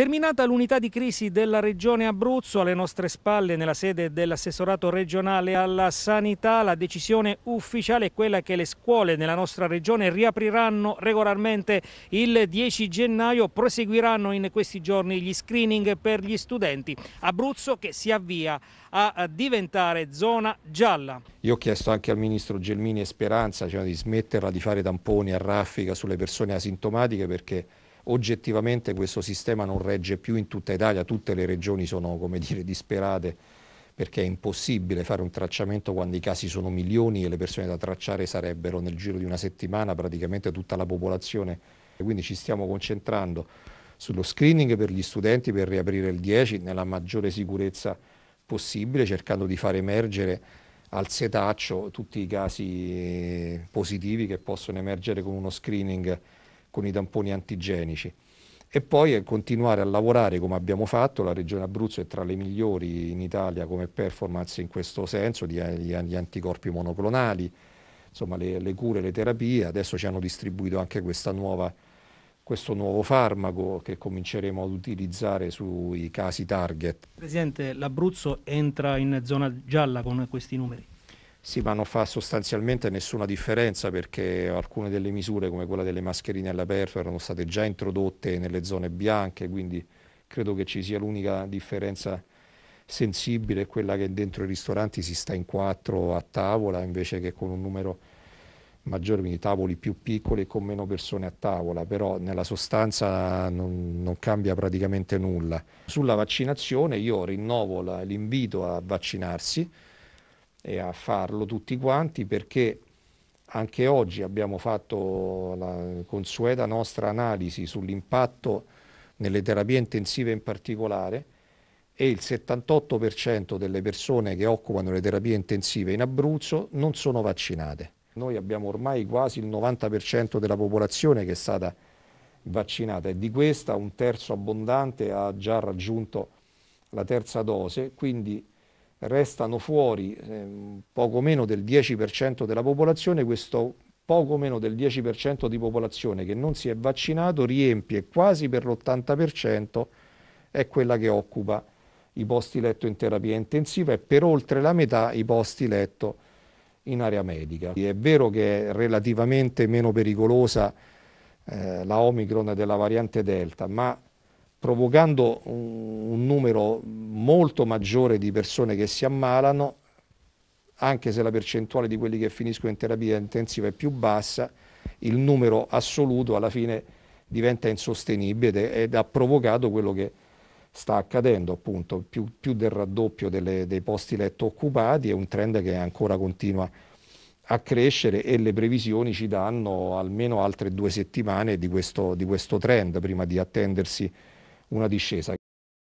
Terminata l'unità di crisi della regione Abruzzo, alle nostre spalle nella sede dell'assessorato regionale alla sanità, la decisione ufficiale è quella che le scuole nella nostra regione riapriranno regolarmente il 10 gennaio, proseguiranno in questi giorni gli screening per gli studenti. Abruzzo che si avvia a diventare zona gialla. Io ho chiesto anche al ministro Gelmini e Speranza cioè, di smetterla di fare tamponi a raffica sulle persone asintomatiche perché oggettivamente questo sistema non regge più in tutta Italia, tutte le regioni sono come dire, disperate perché è impossibile fare un tracciamento quando i casi sono milioni e le persone da tracciare sarebbero nel giro di una settimana praticamente tutta la popolazione. Quindi ci stiamo concentrando sullo screening per gli studenti per riaprire il 10 nella maggiore sicurezza possibile, cercando di far emergere al setaccio tutti i casi eh, positivi che possono emergere con uno screening con i tamponi antigenici e poi eh, continuare a lavorare come abbiamo fatto, la Regione Abruzzo è tra le migliori in Italia come performance in questo senso, gli, eh, gli anticorpi monoclonali, insomma le, le, cure, le terapie, adesso ci hanno distribuito anche nuova, questo nuovo farmaco che cominceremo ad utilizzare sui casi target. Presidente, l'Abruzzo entra in zona gialla con questi numeri? Sì, ma non fa sostanzialmente nessuna differenza perché alcune delle misure, come quella delle mascherine all'aperto, erano state già introdotte nelle zone bianche, quindi credo che ci sia l'unica differenza sensibile, quella che dentro i ristoranti si sta in quattro a tavola invece che con un numero maggiore, quindi tavoli più piccoli e con meno persone a tavola, però nella sostanza non, non cambia praticamente nulla. Sulla vaccinazione io rinnovo la, l'invito a vaccinarsi e a farlo tutti quanti perché anche oggi abbiamo fatto la consueta nostra analisi sull'impatto nelle terapie intensive in particolare e il 78% delle persone che occupano le terapie intensive in Abruzzo non sono vaccinate. Noi abbiamo ormai quasi il 90% della popolazione che è stata vaccinata e di questa un terzo abbondante ha già raggiunto la terza dose, quindi restano fuori ehm, poco meno del 10% della popolazione, questo poco meno del 10% di popolazione che non si è vaccinato riempie quasi per l'80% è quella che occupa i posti letto in terapia intensiva e per oltre la metà i posti letto in area medica. È vero che è relativamente meno pericolosa eh, la Omicron della variante Delta, ma provocando un, un numero molto maggiore di persone che si ammalano, anche se la percentuale di quelli che finiscono in terapia intensiva è più bassa, il numero assoluto alla fine diventa insostenibile ed ha provocato quello che sta accadendo, appunto, più, più del raddoppio delle, dei posti letto occupati, è un trend che ancora continua a crescere e le previsioni ci danno almeno altre due settimane di questo, di questo trend prima di attendersi una discesa.